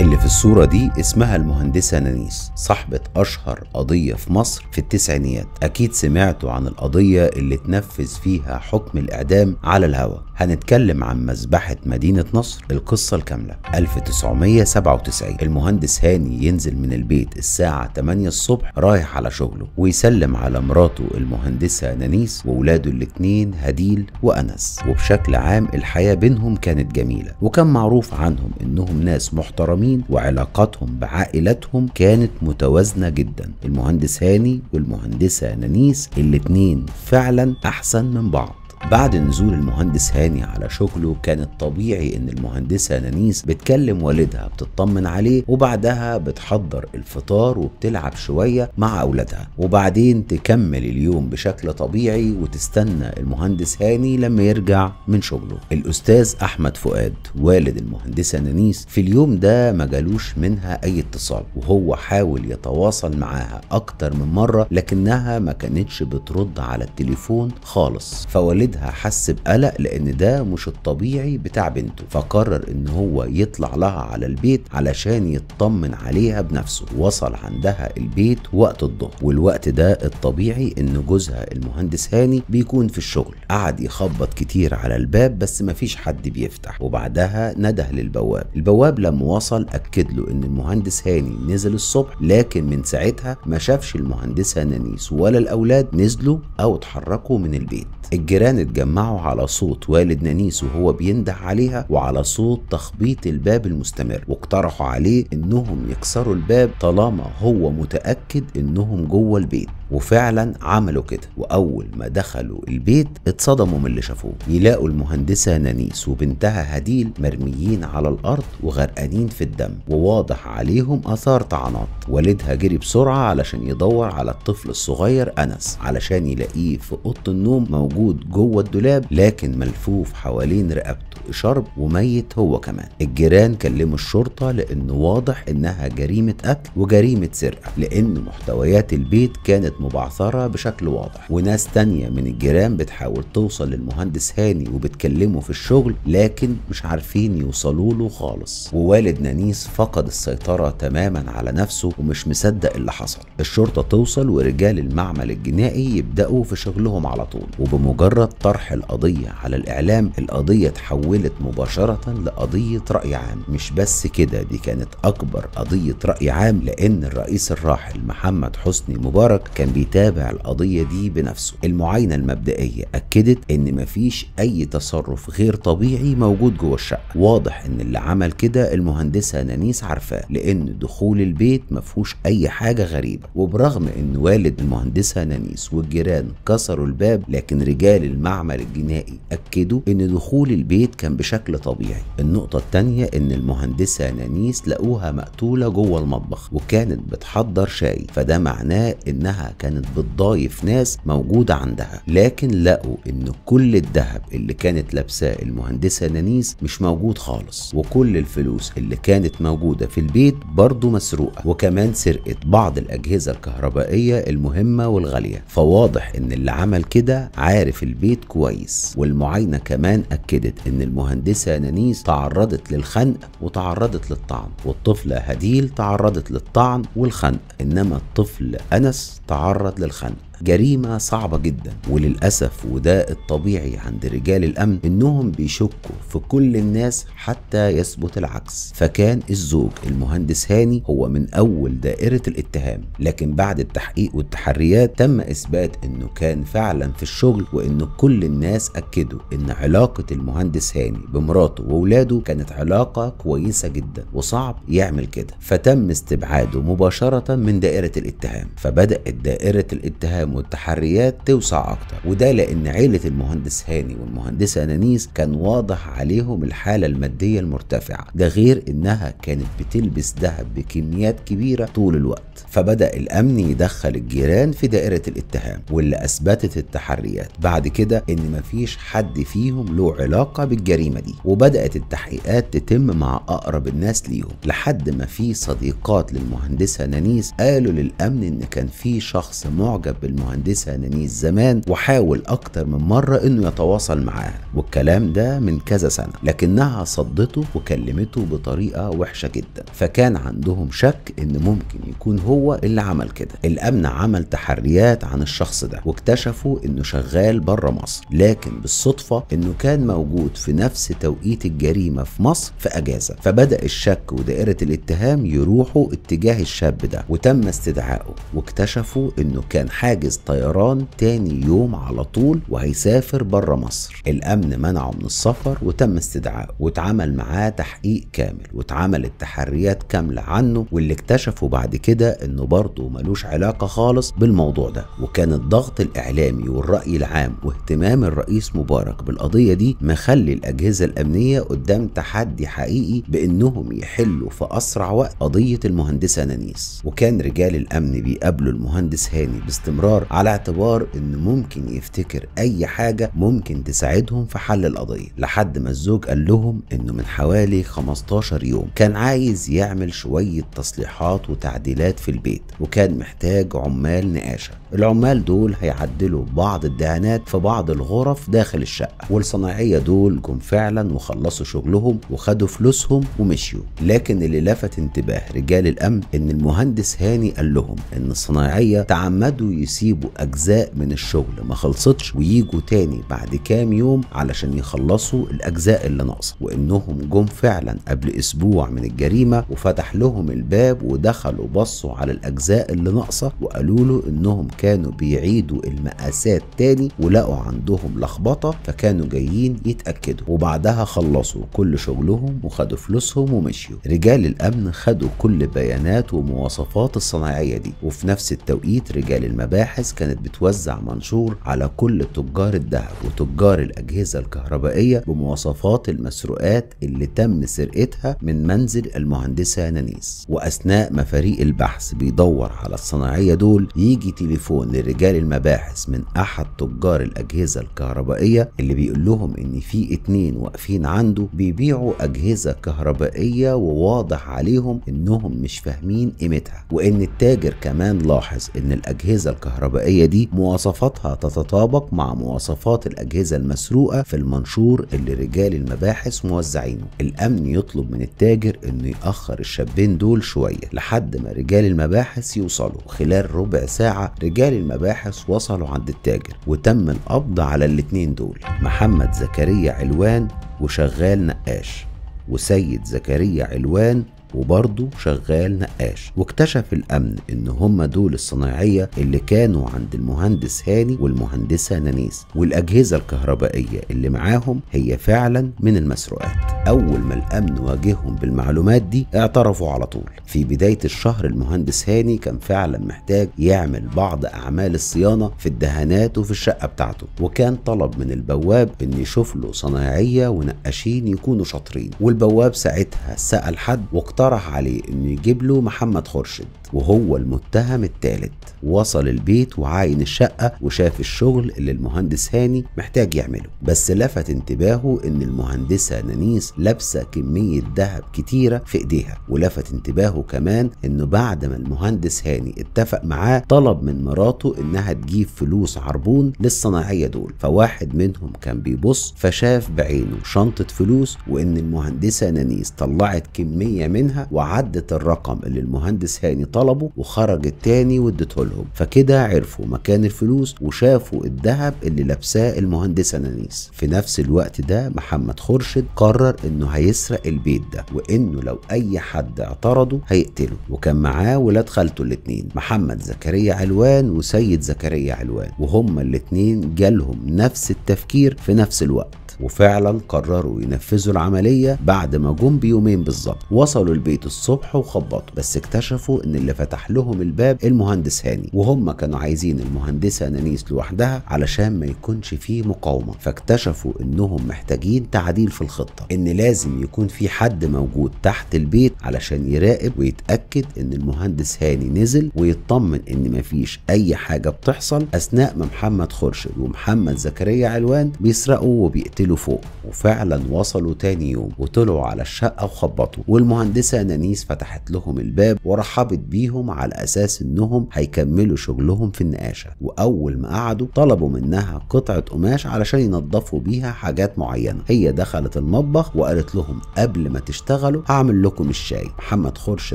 اللي في الصورة دي اسمها المهندسة نانيس صاحبة أشهر قضية في مصر في التسعينيات أكيد سمعتوا عن القضية اللي اتنفذ فيها حكم الإعدام على الهوى هنتكلم عن مذبحة مدينة نصر القصة الكاملة 1997 المهندس هاني ينزل من البيت الساعة 8 الصبح رايح على شغله ويسلم على مراته المهندسة نانيس وولاده الاتنين هديل وأنس وبشكل عام الحياة بينهم كانت جميلة وكان معروف عنهم إنهم ناس محترمين وعلاقاتهم بعائلاتهم كانت متوازنة جدا المهندس هاني والمهندسة نانيس الاتنين فعلا أحسن من بعض بعد نزول المهندس هاني على شغله كان الطبيعي ان المهندسه نانيس بتكلم والدها بتطمن عليه وبعدها بتحضر الفطار وبتلعب شويه مع اولادها وبعدين تكمل اليوم بشكل طبيعي وتستنى المهندس هاني لما يرجع من شغله الاستاذ احمد فؤاد والد المهندسه نانيس في اليوم ده ما جالوش منها اي اتصال وهو حاول يتواصل معاها اكتر من مره لكنها ما كانتش بترد على التليفون خالص فوالد والدها حس بقلق لان ده مش الطبيعي بتاع بنته فقرر ان هو يطلع لها على البيت علشان يطمن عليها بنفسه وصل عندها البيت وقت الظهر والوقت ده الطبيعي ان جوزها المهندس هاني بيكون في الشغل قعد يخبط كتير على الباب بس مفيش حد بيفتح وبعدها نده للبواب البواب لما وصل اكد له ان المهندس هاني نزل الصبح لكن من ساعتها ما شافش المهندسه نانيس ولا الاولاد نزلوا او اتحركوا من البيت الجيران اتجمعوا على صوت والد نانيس وهو بينده عليها وعلى صوت تخبيط الباب المستمر واقترحوا عليه انهم يكسروا الباب طالما هو متاكد انهم جوه البيت وفعلا عملوا كده واول ما دخلوا البيت اتصدموا من اللي شافوه يلاقوا المهندسه نانيس وبنتها هديل مرميين على الارض وغرقانين في الدم وواضح عليهم اثار طعنات والدها جري بسرعه علشان يدور على الطفل الصغير انس علشان يلاقيه في اوضه النوم موجود جوه الدولاب لكن ملفوف حوالين رقبته شرب وميت هو كمان الجيران كلموا الشرطه لانه واضح انها جريمه قتل وجريمه سرقه لان محتويات البيت كانت مبعثرة بشكل واضح وناس تانية من الجيران بتحاول توصل للمهندس هاني وبتكلمه في الشغل لكن مش عارفين يوصلوا له خالص ووالد نانيس فقد السيطرة تماما على نفسه ومش مصدق اللي حصل الشرطة توصل ورجال المعمل الجنائي يبدأوا في شغلهم على طول وبمجرد طرح القضية على الإعلام القضية اتحولت مباشرة لقضية رأي عام مش بس كده دي كانت أكبر قضية رأي عام لأن الرئيس الراحل محمد حسني مبارك كان كان بيتابع القضية دي بنفسه المعاينة المبدئية أكدت إن مفيش أي تصرف غير طبيعي موجود جوه الشقة واضح إن اللي عمل كده المهندسة نانيس عارفاه لأن دخول البيت مفهوش أي حاجة غريبة وبرغم إن والد المهندسة نانيس والجيران كسروا الباب لكن رجال المعمل الجنائي أكدوا إن دخول البيت كان بشكل طبيعي النقطة التانية إن المهندسة نانيس لقوها مقتولة جوه المطبخ وكانت بتحضر شاي فده معناه إنها كانت بتضايف ناس موجودة عندها لكن لقوا ان كل الذهب اللي كانت لابساه المهندسة نانيس مش موجود خالص وكل الفلوس اللي كانت موجودة في البيت برضه مسروقة وكمان سرقت بعض الأجهزة الكهربائية المهمة والغالية فواضح ان اللي عمل كده عارف البيت كويس والمعاينة كمان أكدت ان المهندسة نانيس تعرضت للخنق وتعرضت للطعن والطفلة هديل تعرضت للطعن والخنق انما الطفل أنس تعرض يتعرض للخنق جريمة صعبة جدا وللأسف وده الطبيعي عند رجال الأمن إنهم بيشكوا في كل الناس حتى يثبت العكس فكان الزوج المهندس هاني هو من أول دائرة الاتهام لكن بعد التحقيق والتحريات تم إثبات إنه كان فعلا في الشغل وإنه كل الناس أكدوا إن علاقة المهندس هاني بمراته وولاده كانت علاقة كويسة جدا وصعب يعمل كده فتم استبعاده مباشرة من دائرة الاتهام فبدأت دائرة الاتهام الأحلام والتحريات توسع أكتر وده لأن عيلة المهندس هاني والمهندسة أنانيس كان واضح عليهم الحالة المادية المرتفعة ده غير إنها كانت بتلبس ذهب بكميات كبيرة طول الوقت فبدأ الأمن يدخل الجيران في دائرة الاتهام واللي أثبتت التحريات بعد كده إن مفيش حد فيهم له علاقة بالجريمة دي وبدأت التحقيقات تتم مع أقرب الناس ليهم لحد ما في صديقات للمهندسة نانيس قالوا للأمن إن كان في شخص معجب بالمهندس المهندسة نانيس زمان وحاول أكتر من مرة إنه يتواصل معاها والكلام ده من كذا سنة لكنها صدته وكلمته بطريقة وحشة جدا فكان عندهم شك إن ممكن يكون هو اللي عمل كده الأمن عمل تحريات عن الشخص ده واكتشفوا إنه شغال بره مصر لكن بالصدفة إنه كان موجود في نفس توقيت الجريمة في مصر في أجازة فبدأ الشك ودائرة الاتهام يروحوا اتجاه الشاب ده وتم استدعائه واكتشفوا إنه كان حاجز حاجز طيران تاني يوم على طول وهيسافر بره مصر الامن منعه من السفر وتم استدعائه واتعمل معاه تحقيق كامل واتعملت تحريات كامله عنه واللي اكتشفوا بعد كده انه برضه ملوش علاقه خالص بالموضوع ده وكان الضغط الاعلامي والراي العام واهتمام الرئيس مبارك بالقضيه دي مخلي الاجهزه الامنيه قدام تحدي حقيقي بانهم يحلوا في اسرع وقت قضيه المهندسه نانيس وكان رجال الامن بيقابلوا المهندس هاني باستمرار القرار على اعتبار ان ممكن يفتكر اي حاجه ممكن تساعدهم في حل القضيه لحد ما الزوج قال لهم انه من حوالي 15 يوم كان عايز يعمل شويه تصليحات وتعديلات في البيت وكان محتاج عمال نقاشه العمال دول هيعدلوا بعض الدهانات في بعض الغرف داخل الشقه والصناعيه دول جم فعلا وخلصوا شغلهم وخدوا فلوسهم ومشيوا لكن اللي لفت انتباه رجال الامن ان المهندس هاني قال لهم ان الصناعيه تعمدوا يسيبوا يسيبوا أجزاء من الشغل ما خلصتش وييجوا تاني بعد كام يوم علشان يخلصوا الأجزاء اللي ناقصة وإنهم جم فعلا قبل أسبوع من الجريمة وفتح لهم الباب ودخلوا بصوا على الأجزاء اللي ناقصة وقالوا له إنهم كانوا بيعيدوا المقاسات تاني ولقوا عندهم لخبطة فكانوا جايين يتأكدوا وبعدها خلصوا كل شغلهم وخدوا فلوسهم ومشيوا رجال الأمن خدوا كل بيانات ومواصفات الصناعية دي وفي نفس التوقيت رجال المباحث المباحث كانت بتوزع منشور على كل تجار الذهب وتجار الأجهزة الكهربائية بمواصفات المسروقات اللي تم سرقتها من منزل المهندسة نانيس وأثناء ما فريق البحث بيدور على الصناعية دول يجي تليفون لرجال المباحث من أحد تجار الأجهزة الكهربائية اللي بيقول لهم إن في اتنين واقفين عنده بيبيعوا أجهزة كهربائية وواضح عليهم إنهم مش فاهمين قيمتها وإن التاجر كمان لاحظ إن الأجهزة الكهربائية الكهربائية دي مواصفاتها تتطابق مع مواصفات الأجهزة المسروقة في المنشور اللي رجال المباحث موزعينه الأمن يطلب من التاجر إنه يأخر الشابين دول شوية لحد ما رجال المباحث يوصلوا خلال ربع ساعة رجال المباحث وصلوا عند التاجر وتم القبض على الاتنين دول محمد زكريا علوان وشغال نقاش وسيد زكريا علوان وبرضه شغال نقاش واكتشف الامن ان هما دول الصناعيه اللي كانوا عند المهندس هاني والمهندسه نانيس والاجهزه الكهربائيه اللي معاهم هي فعلا من المسروقات أول ما الأمن واجههم بالمعلومات دي اعترفوا على طول في بداية الشهر المهندس هاني كان فعلا محتاج يعمل بعض أعمال الصيانة في الدهانات وفي الشقة بتاعته وكان طلب من البواب إن يشوف له صنايعية ونقاشين يكونوا شاطرين والبواب ساعتها سأل حد واقترح عليه إنه يجيب له محمد خرشد وهو المتهم الثالث وصل البيت وعاين الشقة وشاف الشغل اللي المهندس هاني محتاج يعمله بس لفت انتباهه إن المهندسة نانيس لابسة كمية ذهب كتيرة في ايديها ولفت انتباهه كمان انه بعد ما المهندس هاني اتفق معاه طلب من مراته انها تجيب فلوس عربون للصناعية دول فواحد منهم كان بيبص فشاف بعينه شنطة فلوس وان المهندسة نانيس طلعت كمية منها وعدت الرقم اللي المهندس هاني طلبه وخرجت تاني وادته لهم فكده عرفوا مكان الفلوس وشافوا الذهب اللي لابساه المهندسة نانيس في نفس الوقت ده محمد خرشد قرر انه هيسرق البيت ده وانه لو اي حد اعترضه هيقتله وكان معاه ولاد خالته الاتنين محمد زكريا علوان وسيد زكريا علوان وهما الاتنين جالهم نفس التفكير في نفس الوقت وفعلا قرروا ينفذوا العملية بعد ما جم بيومين بالظبط وصلوا البيت الصبح وخبطوا بس اكتشفوا ان اللي فتح لهم الباب المهندس هاني وهم كانوا عايزين المهندسة نانيس لوحدها علشان ما يكونش فيه مقاومة فاكتشفوا انهم محتاجين تعديل في الخطة ان لازم يكون في حد موجود تحت البيت علشان يراقب ويتأكد ان المهندس هاني نزل ويطمن ان مفيش اي حاجة بتحصل اثناء ما محمد خرشد ومحمد زكريا علوان بيسرقوا وبيقتلوا ينزلوا فوق وفعلا وصلوا تاني يوم وطلعوا على الشقة وخبطوا والمهندسة نانيس فتحت لهم الباب ورحبت بيهم على أساس إنهم هيكملوا شغلهم في النقاشة وأول ما قعدوا طلبوا منها قطعة قماش علشان ينظفوا بيها حاجات معينة هي دخلت المطبخ وقالت لهم قبل ما تشتغلوا هعمل لكم الشاي محمد خرش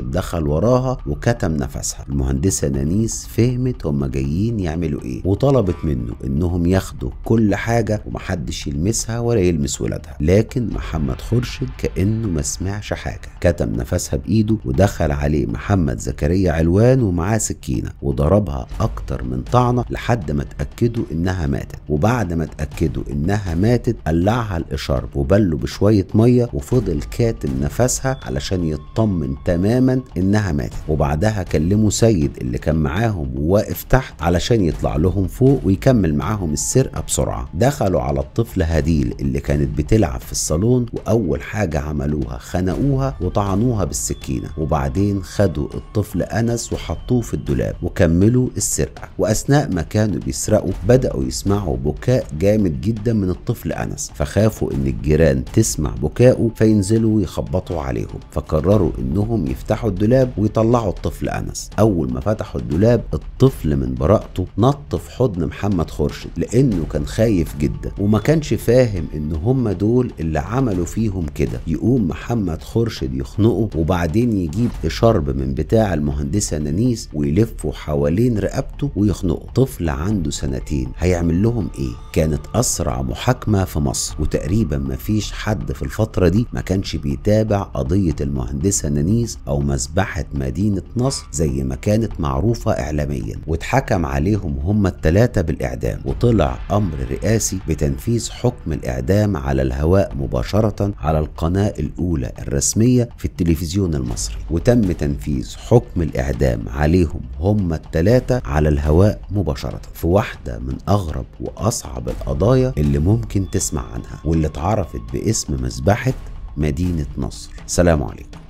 دخل وراها وكتم نفسها المهندسة نانيس فهمت هما جايين يعملوا ايه وطلبت منه انهم ياخدوا كل حاجة ومحدش يلمسها ولا يلمس ولادها لكن محمد خورشيد كانه ما سمعش حاجه كتم نفسها بايده ودخل عليه محمد زكريا علوان ومعاه سكينه وضربها اكتر من طعنه لحد ما اتاكدوا انها ماتت وبعد ما اتاكدوا انها ماتت قلعها الاشارب وبله بشويه ميه وفضل كاتم نفسها علشان يطمن تماما انها ماتت وبعدها كلموا سيد اللي كان معاهم وواقف تحت علشان يطلع لهم فوق ويكمل معاهم السرقه بسرعه دخلوا على الطفل هديل اللي كانت بتلعب في الصالون واول حاجه عملوها خنقوها وطعنوها بالسكينه وبعدين خدوا الطفل انس وحطوه في الدولاب وكملوا السرقه واثناء ما كانوا بيسرقوا بداوا يسمعوا بكاء جامد جدا من الطفل انس فخافوا ان الجيران تسمع بكائه فينزلوا يخبطوا عليهم فقرروا انهم يفتحوا الدولاب ويطلعوا الطفل انس اول ما فتحوا الدولاب الطفل من براءته نط في حضن محمد خورشيد لانه كان خايف جدا وما كانش فاهم فاهم ان هم دول اللي عملوا فيهم كده يقوم محمد خورشيد يخنقه وبعدين يجيب شرب من بتاع المهندسه نانيس ويلفه حوالين رقبته ويخنقه طفل عنده سنتين هيعمل لهم ايه كانت اسرع محاكمه في مصر وتقريبا مفيش حد في الفتره دي ما كانش بيتابع قضيه المهندسه نانيس او مذبحه مدينه نصر زي ما كانت معروفه اعلاميا واتحكم عليهم هم الثلاثه بالاعدام وطلع امر رئاسي بتنفيذ حكم الإعدام على الهواء مباشرة على القناة الأولى الرسمية في التلفزيون المصري وتم تنفيذ حكم الإعدام عليهم هم الثلاثة على الهواء مباشرة في واحدة من أغرب وأصعب القضايا اللي ممكن تسمع عنها واللي اتعرفت باسم مذبحة مدينة نصر سلام عليكم